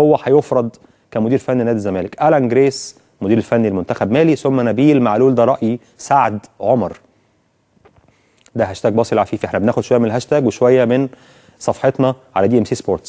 هو هيفرض كمدير فني نادي الزمالك الان جريس مدير الفني لمنتخب مالي ثم نبيل معلول ده رايي سعد عمر ده هاشتاج باص العفيفي احنا بناخد شويه من الهاشتاج وشويه من صفحتنا على دي ام سي سبورتس